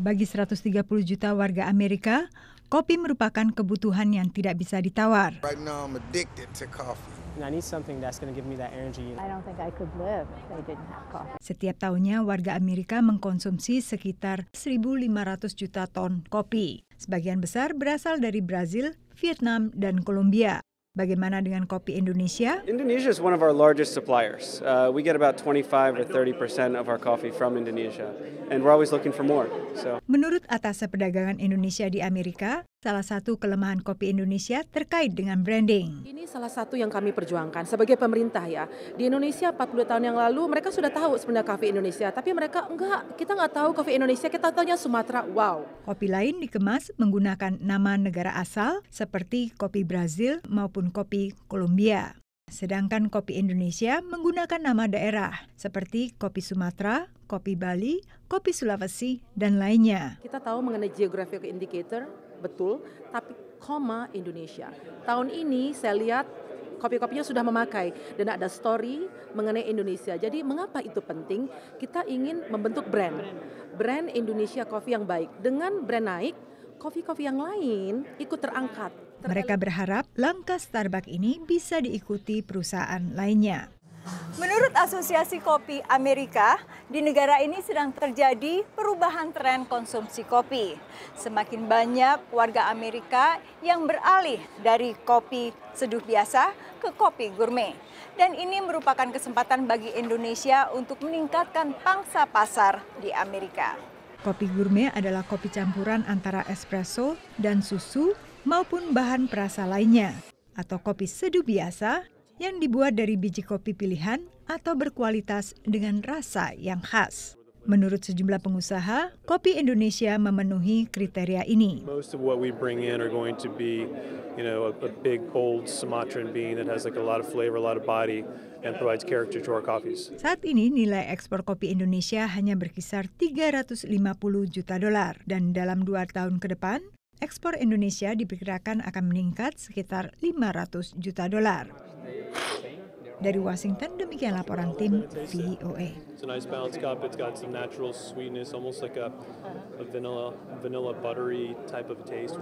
Bagi 130 juta warga Amerika, kopi merupakan kebutuhan yang tidak bisa ditawar. Right now I'm addicted to coffee. Setiap tahunnya warga Amerika mengkonsumsi sekitar 1.500 juta ton kopi. Sebagian besar berasal dari Brazil, Vietnam, dan Kolombia. Bagaimana dengan kopi Indonesia? Indonesia is one of our largest suppliers. Uh, we get about 25 or 30 percent of our coffee from Indonesia, and we're always looking for more. So Menurut atas Perdagangan Indonesia di Amerika, salah satu kelemahan kopi Indonesia terkait dengan branding. Ini salah satu yang kami perjuangkan sebagai pemerintah ya. Di Indonesia 40 tahun yang lalu mereka sudah tahu sebenarnya kopi Indonesia, tapi mereka enggak, kita enggak tahu kopi Indonesia, kita tanya Sumatera, wow. Kopi lain dikemas menggunakan nama negara asal seperti kopi Brazil maupun kopi Kolombia. Sedangkan kopi Indonesia menggunakan nama daerah seperti kopi Sumatera, kopi Bali, kopi Sulawesi, dan lainnya. Kita tahu mengenai geographic indicator, betul, tapi koma Indonesia. Tahun ini saya lihat kopi-kopinya sudah memakai dan ada story mengenai Indonesia. Jadi mengapa itu penting? Kita ingin membentuk brand. Brand Indonesia kopi yang baik. Dengan brand naik, kopi-kopi yang lain ikut terangkat. Mereka berharap langkah Starbucks ini bisa diikuti perusahaan lainnya. Menurut Asosiasi Kopi Amerika, di negara ini sedang terjadi perubahan tren konsumsi kopi. Semakin banyak warga Amerika yang beralih dari kopi seduh biasa ke kopi gourmet. Dan ini merupakan kesempatan bagi Indonesia untuk meningkatkan pangsa pasar di Amerika. Kopi gourmet adalah kopi campuran antara espresso dan susu maupun bahan perasa lainnya, atau kopi seduh biasa yang dibuat dari biji kopi pilihan atau berkualitas dengan rasa yang khas. Menurut sejumlah pengusaha, kopi Indonesia memenuhi kriteria ini. Most of what we bring in are going to be, you know, a, big bold Sumatran bean that has like a lot of flavor, a lot of body and provides character to our coffees. Saat ini nilai ekspor kopi Indonesia hanya berkisar 350 juta dolar dan dalam dua tahun ke depan, ekspor Indonesia diperkirakan akan meningkat sekitar 500 juta dolar. Dari Washington, demikian laporan tim VOA. It's a nice cup. It's got some natural sweetness, almost like a, a vanilla, vanilla buttery type of taste.